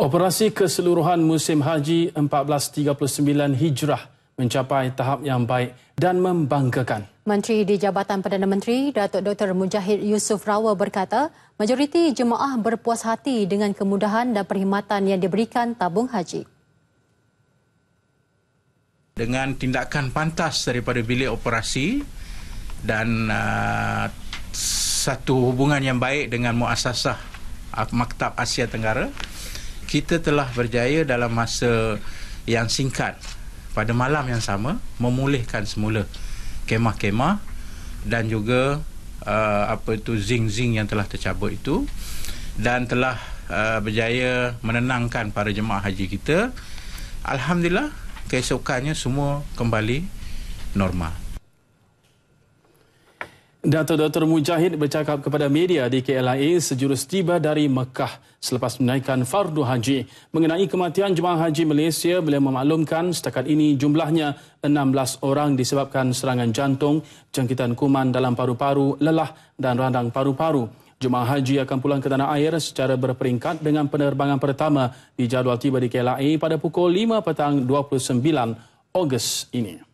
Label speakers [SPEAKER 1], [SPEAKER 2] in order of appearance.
[SPEAKER 1] Operasi keseluruhan musim haji 1439 Hijrah mencapai tahap yang baik dan membanggakan.
[SPEAKER 2] Menteri di Jabatan Perdana Menteri, Datuk Dr. Mujahid Yusuf Rawa berkata, majoriti jemaah berpuas hati dengan kemudahan dan perkhidmatan yang diberikan tabung haji.
[SPEAKER 3] Dengan tindakan pantas daripada bilik operasi dan uh, satu hubungan yang baik dengan muasasah Maktab Asia Tenggara, kita telah berjaya dalam masa yang singkat pada malam yang sama memulihkan semula kemah-kemah dan juga uh, apa itu zing-zing yang telah tercabut itu dan telah uh, berjaya menenangkan para jemaah haji kita alhamdulillah keesokannya semua kembali normal
[SPEAKER 1] Dato' Dr. Mujahid bercakap kepada media di KLIA sejurus tiba dari Mekah selepas menaikkan fardu haji. Mengenai kematian jemaah haji Malaysia, beliau memaklumkan setakat ini jumlahnya 16 orang disebabkan serangan jantung, jangkitan kuman dalam paru-paru, lelah dan radang paru-paru. Jemaah haji akan pulang ke tanah air secara berperingkat dengan penerbangan pertama dijadual tiba di KLIA pada pukul 5 petang 29 Ogos ini.